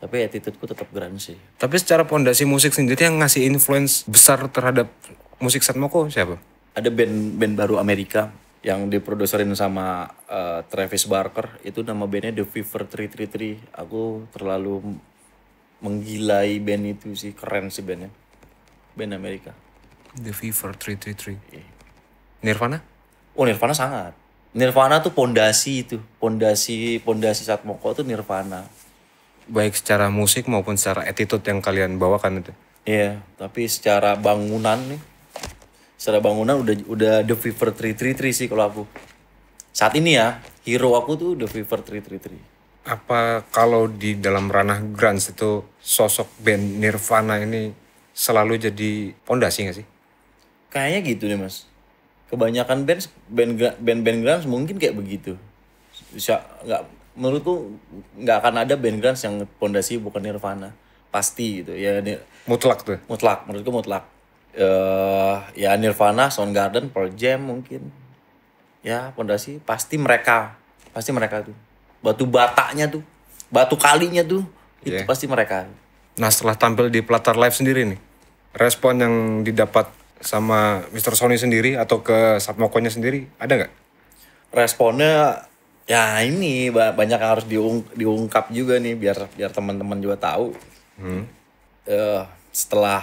tapi attitudeku tetap grand sih tapi secara
pondasi musik sendiri yang ngasih influence besar terhadap musik saat Satmoko siapa
ada band band baru Amerika yang diproduserin sama uh, Travis Barker itu nama bandnya The Fever 333 aku terlalu menggilai band itu sih keren sih bandnya band Amerika
The Fever 333 yeah. Nirvana
oh Nirvana sangat Nirvana tuh pondasi itu, pondasi pondasi saat Satmoko tuh Nirvana. Baik secara
musik maupun secara attitude yang kalian bawakan
itu. Iya, yeah, tapi secara bangunan nih, secara bangunan udah udah The Fever 333 sih kalau aku. Saat ini ya, hero aku tuh The Fever
333 apa kalau di dalam ranah grunge itu sosok band Nirvana
ini selalu jadi pondasi gak sih? Kayaknya gitu deh mas kebanyakan band band band band grunge mungkin kayak begitu bisa nggak menurut tuh nggak akan ada band grunge yang pondasi bukan Nirvana pasti gitu ya mutlak tuh ya? mutlak menurutku mutlak uh, ya Nirvana Soundgarden Pearl Jam mungkin ya pondasi pasti mereka pasti mereka tuh batu bataknya tuh batu kalinya tuh yeah. itu iya. pasti mereka
nah setelah tampil di pelatar Live sendiri nih respon yang didapat sama Mr. Sony sendiri atau ke
Satmokonya sendiri ada nggak? Responnya ya ini banyak yang harus diung, diungkap juga nih biar biar teman-teman juga tahu. Hmm. Uh, setelah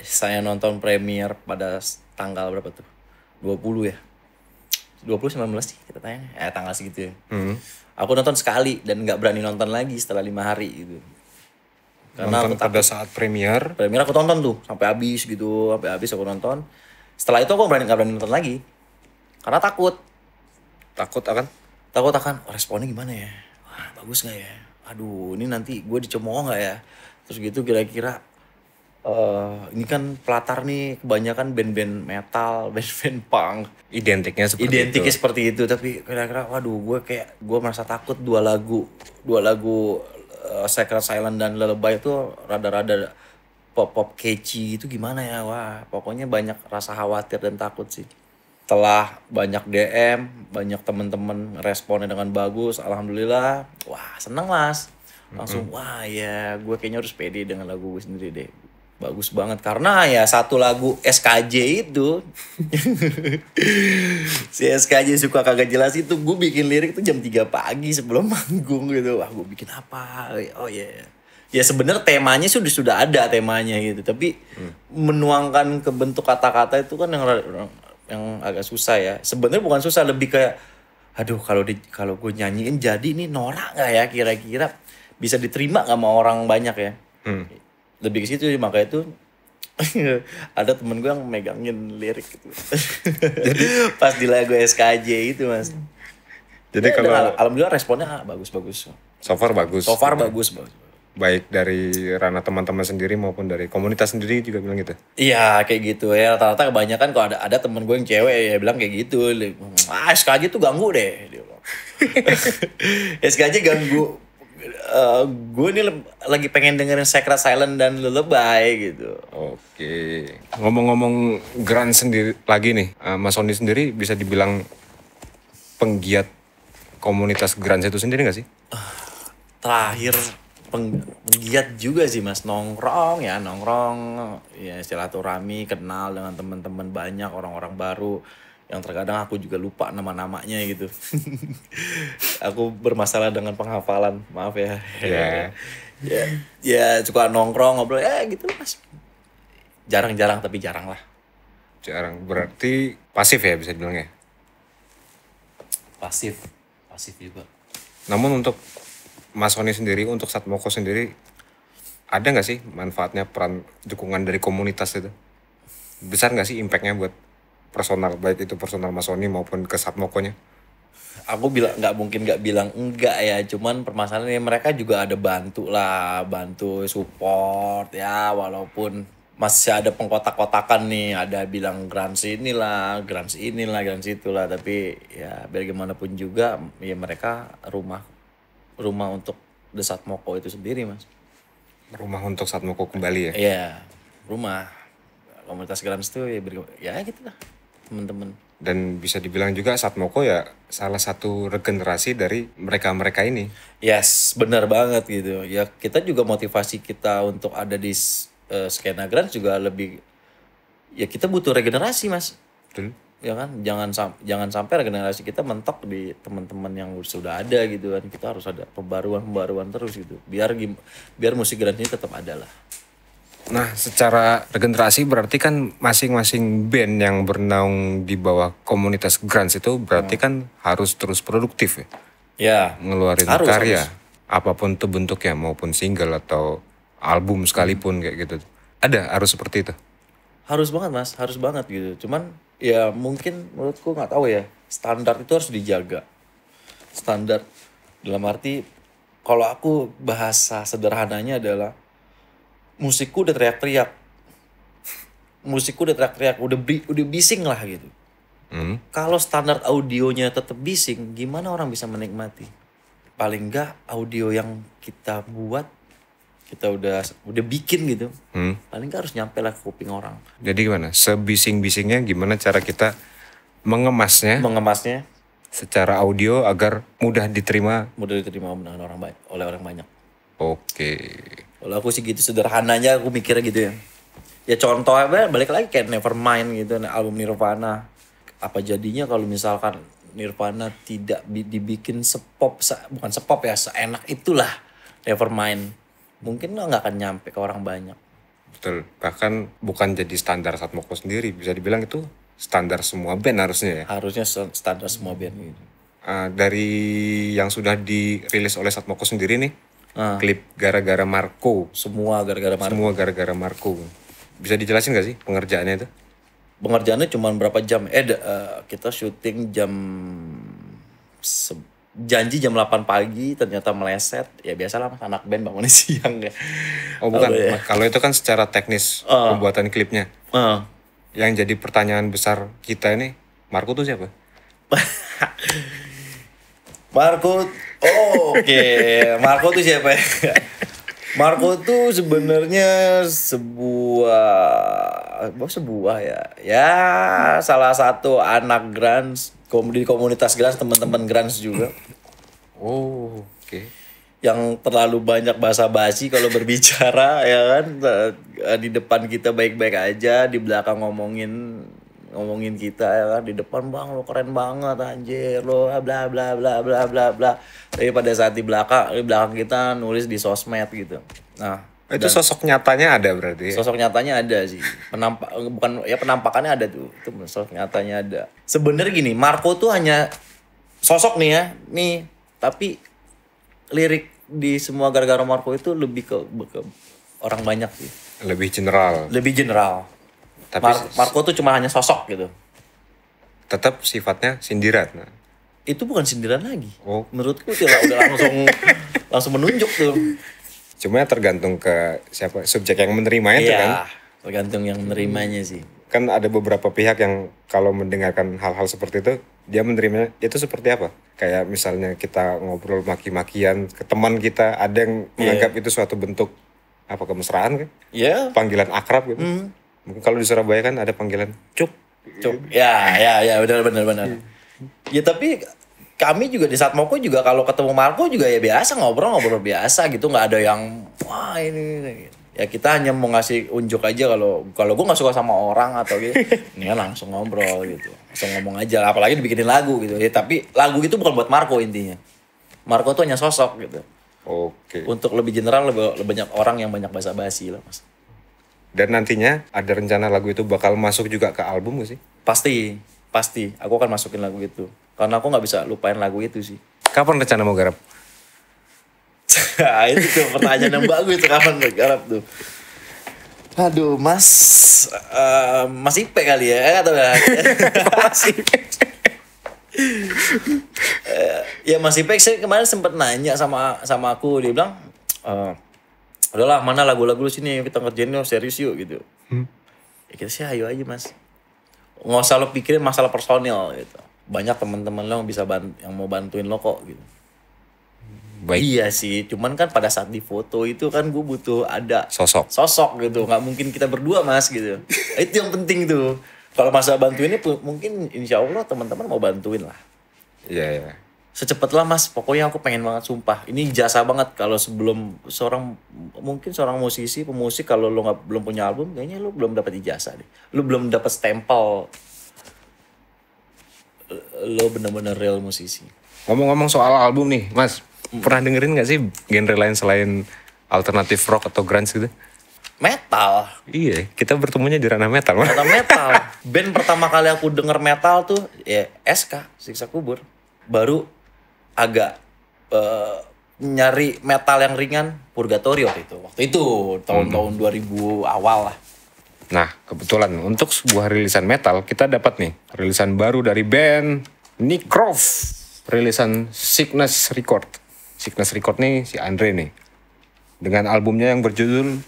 saya nonton premier pada tanggal berapa tuh? 20 ya. 20 19 sih kita tanya. Eh tanggal segitu ya. Hmm. Aku nonton sekali dan nggak berani nonton lagi setelah lima hari gitu. Karena nonton aku, pada saat premier. Premier aku tonton tuh sampai habis gitu, sampai habis aku nonton. Setelah itu aku berani nggak berani nonton lagi. Karena takut. Takut akan? Takut akan. Oh, responnya gimana ya? Wah, bagus nggak ya? Aduh, ini nanti gue dicemooh nggak ya? Terus gitu kira-kira uh, ini kan pelatar nih kebanyakan band-band metal, band-band punk. Identiknya seperti Identiknya itu. seperti itu, tapi kira-kira waduh gue kayak gue merasa takut dua lagu, dua lagu uh, eh, Sacred Silent dan Lullaby itu rada-rada pop-pop catchy gitu gimana ya wah pokoknya banyak rasa khawatir dan takut sih telah banyak DM banyak temen-temen responnya dengan bagus alhamdulillah wah seneng mas langsung mm -hmm. wah ya gue kayaknya harus pede dengan lagu gue sendiri deh bagus banget karena ya satu lagu SKJ itu si SKJ suka kagak jelas itu gue bikin lirik tuh jam 3 pagi sebelum manggung gitu wah gue bikin apa oh ya yeah. ya sebenarnya temanya sudah sudah ada temanya gitu tapi hmm. menuangkan ke bentuk kata-kata itu kan yang yang agak susah ya sebenarnya bukan susah lebih kayak aduh kalau di kalau gue nyanyiin jadi ini norak nggak ya kira-kira bisa diterima gak sama orang banyak ya hmm lebih ke situ makanya itu ada temen gue yang megangin lirik gitu. jadi pas di lagu SKJ itu mas hmm. jadi ya, kalau alhamdulillah responnya bagus-bagus ah, so far bagus so far bagus bagus
baik dari ranah teman-teman sendiri maupun dari komunitas sendiri juga bilang gitu
iya kayak gitu ya rata-rata kebanyakan kalau ada ada temen gue yang cewek ya bilang kayak gitu ah SKJ tuh ganggu deh SKJ ganggu Eh, gue ini lagi pengen dengerin Sacred Silent dan Lullaby gitu. Oke. Ngomong-ngomong Grand sendiri lagi nih, uh,
Mas Sony sendiri bisa dibilang penggiat komunitas Grand itu sendiri gak sih?
Terakhir penggiat juga sih mas nongkrong ya nongkrong ya silaturahmi kenal dengan teman-teman banyak orang-orang baru yang terkadang aku juga lupa nama-namanya gitu. aku bermasalah dengan penghafalan, maaf ya. Ya. Ya, ya suka nongkrong ngobrol ya gitu Mas. Jarang-jarang tapi jarang lah. Jarang berarti
pasif ya bisa dibilang ya. Pasif, pasif juga. Namun untuk Mas Sony sendiri, untuk Satmoko sendiri, ada nggak sih manfaatnya peran dukungan dari komunitas itu? Besar nggak sih impactnya buat personal baik
itu personal Masoni
maupun ke Satmokonya?
Aku bilang nggak mungkin nggak bilang enggak ya, cuman permasalahannya mereka juga ada bantu lah, bantu support ya, walaupun masih ada pengkotak-kotakan nih, ada bilang grants inilah, grants inilah, grants itulah, tapi ya bagaimanapun juga ya mereka rumah rumah untuk Desat Moko itu sendiri mas. Rumah untuk moko kembali ya? Iya, rumah komunitas grants itu ya, ya gitu lah teman-teman
dan bisa dibilang juga Satmoko ya salah satu regenerasi dari mereka-mereka
ini. Yes, benar banget gitu. Ya kita juga motivasi kita untuk ada di uh, skena grand juga lebih ya kita butuh regenerasi, Mas. Betul. Ya kan? Jangan jangan sampai regenerasi kita mentok di teman-teman yang sudah ada gitu kan. Kita harus ada pembaruan-pembaruan terus gitu. Biar biar musik grand ini tetap ada lah.
Nah, secara regenerasi berarti kan masing-masing band yang bernaung di bawah komunitas grants itu berarti hmm. kan harus terus produktif ya. Ya, ngeluarin harus, karya harus. apapun tuh bentuknya maupun single atau album sekalipun kayak
gitu. Ada harus seperti itu. Harus banget, Mas. Harus banget gitu. Cuman ya mungkin menurutku nggak tahu ya, standar itu harus dijaga. Standar dalam arti kalau aku bahasa sederhananya adalah musikku udah teriak-teriak musikku udah teriak-teriak udah bi udah bising lah gitu hmm. kalau standar audionya tetap bising gimana orang bisa menikmati paling enggak audio yang kita buat kita udah udah bikin gitu hmm. paling enggak harus nyampe lah ke kuping orang
jadi gimana sebising bisingnya gimana cara kita mengemasnya mengemasnya secara audio agar mudah diterima mudah
diterima orang banyak oleh orang banyak oke okay. Kalau aku sih gitu sederhananya aku mikirnya gitu ya. Ya contoh balik lagi kayak Nevermind gitu nah, album Nirvana. Apa jadinya kalau misalkan Nirvana tidak dibikin sepop bukan sepop ya seenak itulah Nevermind. Mungkin nggak akan nyampe ke orang banyak.
Betul. Bahkan bukan jadi standar Satmoko sendiri bisa dibilang itu standar semua band harusnya ya. Harusnya standar semua band gitu. Uh, dari yang sudah dirilis oleh Satmoko sendiri nih, Ah. klip gara-gara Marco semua gara-gara Marco semua gara-gara
Marco bisa dijelasin gak sih pengerjaannya itu pengerjaannya cuma berapa jam eh uh, kita syuting jam se- janji jam 8 pagi ternyata meleset ya biasalah mas anak band bangunnya siang ya oh bukan ya. kalau itu
kan secara teknis uh, pembuatan klipnya uh. yang jadi pertanyaan besar kita ini
Marco tuh siapa Marco Oh, Oke, okay. Marco tuh siapa ya? Marco tuh sebenarnya sebuah apa sebuah ya. Ya, salah satu anak Grans di komunitas Grans teman-teman Grans juga. Oh, oke. Okay. Yang terlalu banyak basa-basi kalau berbicara ya kan eh, di depan kita baik-baik aja, di belakang ngomongin ngomongin kita ya kan di depan bang lo keren banget anjir lo bla bla bla bla bla bla tapi pada saat di belakang di belakang kita nulis di sosmed gitu nah itu sosok nyatanya ada berarti ya? sosok nyatanya ada sih penampak bukan ya penampakannya ada tuh itu sosok nyatanya ada sebenarnya gini Marco tuh hanya sosok nih ya nih tapi lirik di semua gara-gara Marco itu lebih ke, ke orang banyak sih lebih general lebih general tapi Mar Marco tuh cuma hanya sosok gitu.
Tetap sifatnya sindiran.
Itu bukan sindiran lagi. Oh. Menurutku tidak udah
langsung langsung menunjuk tuh. Cuma ya tergantung ke siapa subjek yang menerimanya iya, tuh kan. tergantung yang menerimanya sih. Kan ada beberapa pihak yang kalau mendengarkan hal-hal seperti itu dia menerimanya itu seperti apa? Kayak misalnya kita ngobrol maki-makian ke teman kita, ada yang iya. menganggap yeah. itu suatu bentuk apa kemesraan kan? Yeah.
Panggilan akrab gitu. Mm. Mungkin kalau di Surabaya kan ada panggilan cuk. Cuk. Iya. Ya, ya, ya, benar benar benar. Iya. Ya tapi kami juga di saat moko juga kalau ketemu Marco juga ya biasa ngobrol-ngobrol biasa gitu, nggak ada yang wah ini, ini ya kita hanya mau ngasih unjuk aja kalau kalau gue nggak suka sama orang atau gitu ini ya langsung ngobrol gitu langsung ngomong aja apalagi dibikinin lagu gitu ya tapi lagu itu bukan buat Marco intinya Marco tuh hanya sosok gitu oke okay. untuk lebih general lebih, lebih banyak orang yang banyak bahasa basi lah mas
dan nantinya ada rencana lagu itu bakal masuk juga ke album gak sih? Pasti,
pasti. Aku akan masukin lagu itu. Karena aku nggak bisa lupain lagu itu sih.
Kapan rencana mau garap?
itu tuh pertanyaan yang bagus itu kapan mau garap tuh. Aduh, Mas uh, Mas Ipe kali ya, eh, atau enggak? mas Ipe. uh, ya Mas Ipe. saya kemarin sempat nanya sama sama aku dia bilang uh, udahlah mana lagu-lagu lu sini kita ngerjain yuk serius yuk gitu hmm. ya kita sih ayo aja mas nggak usah lo pikirin masalah personil gitu banyak teman-teman lo yang bisa bantu, yang mau bantuin lo kok gitu Baik. Iya sih, cuman kan pada saat di foto itu kan gue butuh ada sosok, sosok gitu. Gak mungkin kita berdua mas gitu. itu yang penting tuh. Kalau masa bantuinnya mungkin insya Allah teman-teman mau bantuin lah. Iya. Yeah, yeah secepatlah mas pokoknya aku pengen banget sumpah ini jasa banget kalau sebelum seorang mungkin seorang musisi pemusik kalau lo nggak belum punya album kayaknya lo belum dapat ijazah deh lo belum dapat stempel lo bener-bener real musisi
ngomong-ngomong soal album nih mas hmm. pernah dengerin nggak sih genre lain selain alternatif rock atau grunge gitu metal
iya kita bertemunya di ranah metal ranah metal band pertama kali aku denger metal tuh ya SK siksa kubur baru agak uh, nyari metal yang ringan Purgatorio waktu itu. Waktu itu tahun-tahun hmm. 2000 awal lah.
Nah, kebetulan untuk sebuah rilisan metal kita dapat nih rilisan baru dari band Nikrov rilisan Sickness Record. Sickness Record nih si Andre nih. Dengan albumnya yang berjudul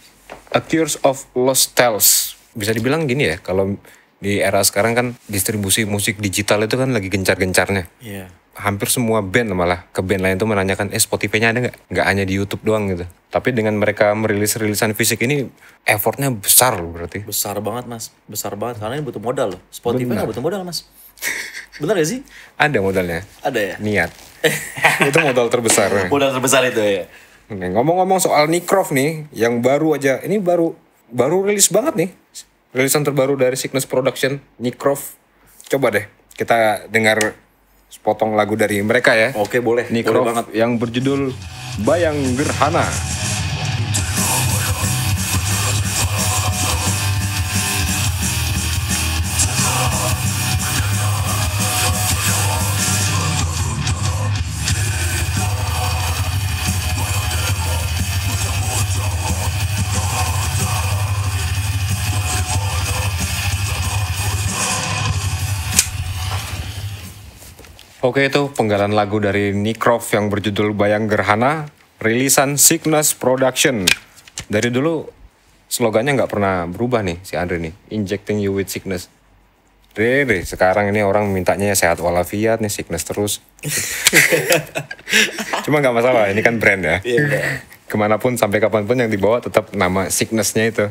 A Cures of Lost Tales. Bisa dibilang gini ya, kalau di era sekarang kan distribusi musik digital itu kan lagi gencar-gencarnya. Iya. Yeah hampir semua band malah ke band lain tuh menanyakan eh Spotify-nya ada nggak nggak hanya di YouTube doang gitu tapi dengan mereka merilis rilisan fisik ini effortnya
besar loh berarti besar banget mas besar banget karena ini butuh modal loh Spotify nggak butuh modal mas Bener gak sih ada modalnya ada ya niat itu modal terbesar
modal terbesar itu ya ngomong-ngomong soal Nikrof nih yang baru aja ini baru baru rilis banget nih rilisan terbaru dari Sickness Production Nikrof coba deh kita dengar sepotong lagu dari mereka ya. Oke boleh. Nikrof boleh banget. yang berjudul Bayang Gerhana. Oke itu penggalan lagu dari Nikrof yang berjudul Bayang Gerhana, rilisan Sickness Production. Dari dulu slogannya nggak pernah berubah nih si Andre nih, injecting you with sickness. Dede, sekarang ini orang mintanya sehat walafiat nih sickness terus. Cuma nggak masalah, ini kan brand ya. Iya, iya. Kemanapun sampai kapanpun yang dibawa tetap nama sicknessnya itu.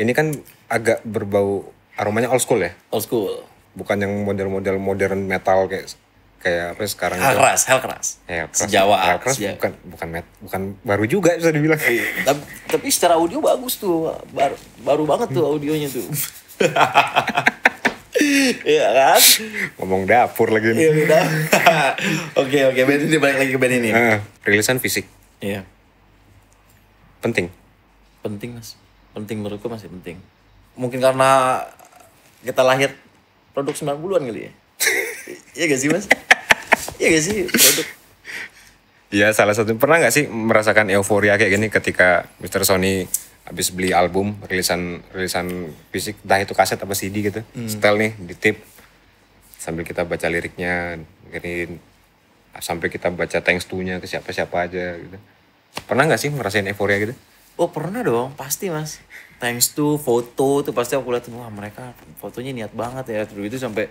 Ini kan agak berbau aromanya old school ya. Old school. Bukan yang model-model modern metal kayak kayak apa ya, sekarang hal keras
hal keras ya, sejawa hal keras ya. bukan
bukan met, bukan baru juga bisa dibilang iya, tapi, tapi secara audio bagus tuh baru
baru banget tuh audionya tuh
Iya kan? Ngomong dapur lagi nih. Iya, oke Oke, oke. okay, ini balik lagi ke band ini. Uh, rilisan fisik.
Iya. Penting. Penting, Mas. Penting menurutku masih penting. Mungkin karena kita lahir produk 90-an kali ya. Iya gak sih mas? Iya gak sih produk?
Iya salah satu pernah nggak sih merasakan euforia kayak gini ketika Mr. Sony habis beli album rilisan rilisan fisik entah itu kaset apa CD gitu hmm. setel nih di tape sambil kita baca liriknya gini sampai kita baca thanks to nya ke siapa siapa
aja gitu pernah nggak sih merasain euforia gitu oh pernah dong pasti mas thanks to foto tuh pasti aku lihat wah mereka fotonya niat banget ya terus itu sampai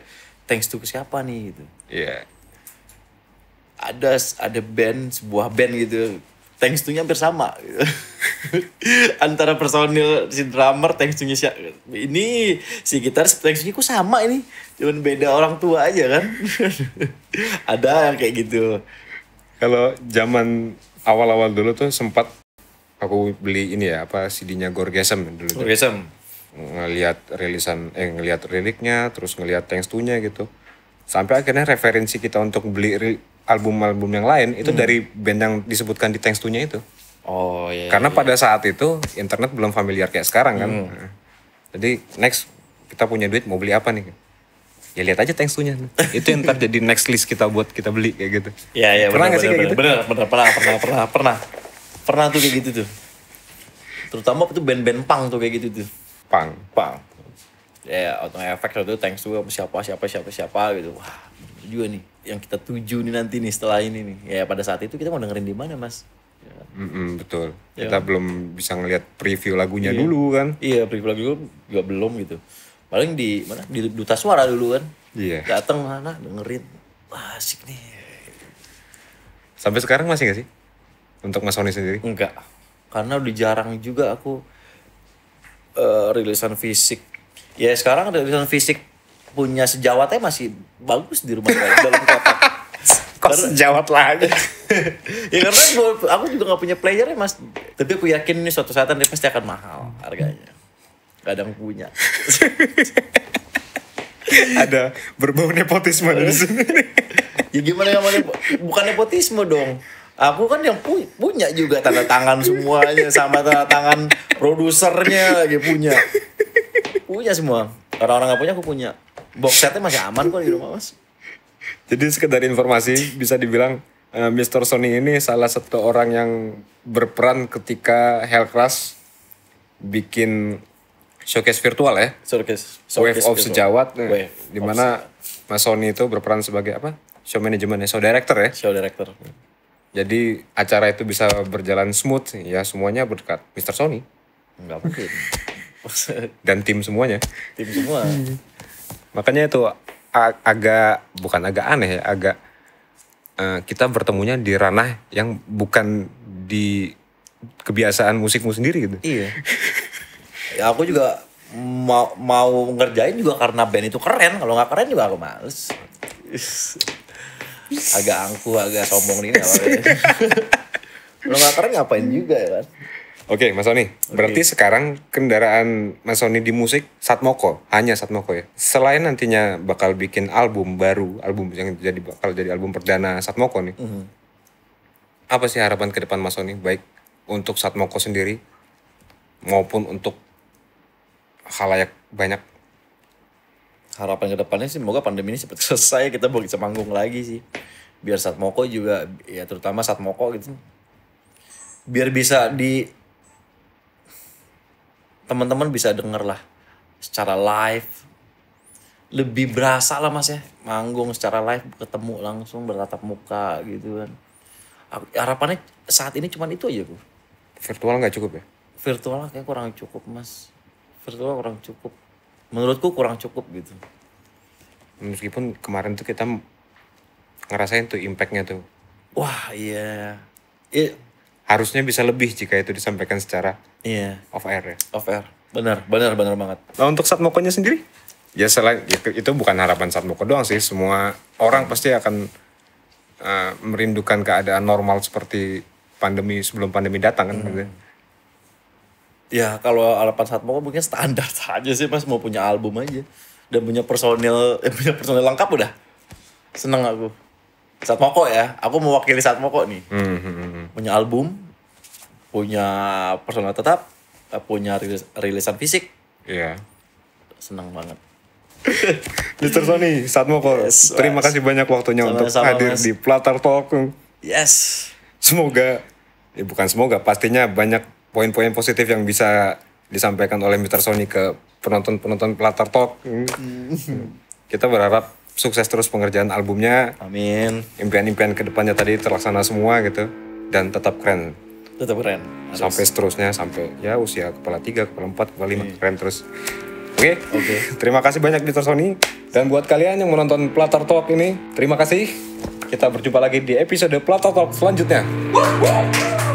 thanks to ke siapa nih gitu iya yeah. ada ada band sebuah band gitu thanks to-nya hampir sama gitu. antara personil si drummer thanks to-nya siapa ini si gitaris thanks to-nya kok sama ini cuman beda orang tua aja kan ada yang kayak gitu kalau zaman
awal-awal dulu tuh sempat aku beli ini ya apa CD-nya Gorgesem dulu Gorgesem ngelihat rilisan eh ngelihat riliknya terus ngelihat thanks to nya gitu sampai akhirnya referensi kita untuk beli album-album yang lain itu hmm. dari band yang disebutkan di thanks to nya itu oh iya, iya karena iya. pada saat itu internet belum familiar kayak sekarang kan hmm. Nah, jadi next kita punya duit mau beli apa nih ya lihat aja thanks to nya itu yang ntar jadi next list kita buat kita beli kayak gitu iya iya pernah nggak gak sih kayak bener, gitu bener, bener
pernah pernah pernah pernah pernah tuh kayak gitu tuh terutama tuh band-band pang tuh kayak gitu tuh pang pang ya Autumn Effect waktu itu thanks to siapa siapa siapa siapa gitu wah juga nih yang kita tuju nih nanti nih setelah ini nih ya pada saat itu kita mau dengerin di mana mas ya. mm -mm, betul ya. kita belum bisa ngelihat preview lagunya iya. dulu kan iya preview lagu juga belum gitu paling di mana di duta suara dulu kan iya datang mana dengerin wah, asik nih sampai sekarang masih gak sih untuk mas Sony sendiri enggak karena udah jarang juga aku Eh, rilisan fisik ya sekarang rilisan fisik punya sejawatnya masih bagus di rumah dalam kotak kok karena, sejawat lagi ya karena aku juga gak punya player ya mas tapi aku yakin ini suatu saat nanti pasti akan mahal harganya kadang punya ada berbau nepotisme di eh. sini ya gimana namanya bukan nepotisme dong aku kan yang pu punya juga tanda tangan semuanya sama tanda tangan produsernya lagi punya punya semua orang-orang nggak punya aku punya box setnya masih aman kok di rumah
mas jadi sekedar informasi bisa dibilang uh, eh, Mr. Sony ini salah satu orang yang berperan ketika Hellcrash bikin showcase virtual ya showcase, showcase Wave of Sejawat eh, Wave dimana of... Mas Sony itu berperan sebagai apa show manajemen ya show director ya show director jadi acara itu bisa berjalan smooth ya semuanya berkat Mr. Sony. Enggak mungkin. Dan tim semuanya. Tim semua. Hmm. Makanya itu ag agak bukan agak aneh ya, agak uh, kita bertemunya di ranah yang bukan di kebiasaan musikmu sendiri gitu. Iya.
ya aku juga mau mau ngerjain juga karena band itu keren. Kalau nggak keren juga aku males agak angkuh agak sombong ini ya.
kalau lo nggak keren ngapain juga ya kan Oke, okay, Mas Sony. Okay. Berarti sekarang kendaraan Mas Sony di musik Satmoko, hanya Satmoko ya. Selain nantinya bakal bikin album baru, album yang jadi bakal jadi album perdana Satmoko nih. Mm -hmm. Apa sih harapan ke depan Mas Sony baik untuk Satmoko sendiri maupun untuk
halayak banyak? harapan kedepannya sih semoga pandemi ini cepat selesai kita boleh bisa manggung lagi sih biar saat moko juga ya terutama saat moko gitu biar bisa di teman-teman bisa denger lah secara live lebih berasa lah mas ya manggung secara live ketemu langsung bertatap muka gitu kan harapannya saat ini cuman itu aja bu virtual nggak cukup ya virtual kayak kurang cukup mas virtual kurang cukup menurutku kurang cukup gitu meskipun
kemarin tuh kita ngerasain tuh impactnya tuh wah iya yeah. harusnya bisa lebih jika itu disampaikan secara iya yeah. off air ya off air benar benar benar banget nah untuk saat mokonya sendiri ya selain itu bukan harapan saat moko doang sih semua orang pasti akan uh, merindukan keadaan normal seperti pandemi sebelum pandemi datang kan hmm. Gitu ya
ya kalau Alapan Satmo mungkin standar saja sih mas mau punya album aja dan punya personil eh, punya personil lengkap udah seneng aku saat Satmoko ya aku mewakili saat Satmoko nih mm -hmm. punya album punya personal tetap eh, punya rilis, rilisan fisik iya yeah. seneng banget
Mister Sony Satmoko yes, terima mas. kasih banyak waktunya sama, untuk sama, hadir mas. di Platar Talk
yes
semoga ya bukan semoga pastinya banyak poin-poin positif yang bisa disampaikan oleh Mr. Sony ke penonton-penonton platter Talk.
Mm-hmm.
Kita berharap sukses terus pengerjaan albumnya. Amin. Impian-impian kedepannya tadi terlaksana semua gitu dan tetap keren. Tetap keren. Harus. Sampai seterusnya sampai ya usia kepala tiga, kepala empat, kepala lima iya. keren terus. Oke. Okay. Oke. Okay. Terima kasih banyak Mr. Sony dan buat kalian yang menonton platter Talk ini, terima kasih. Kita berjumpa lagi di episode platter Talk selanjutnya. Wow. Wow.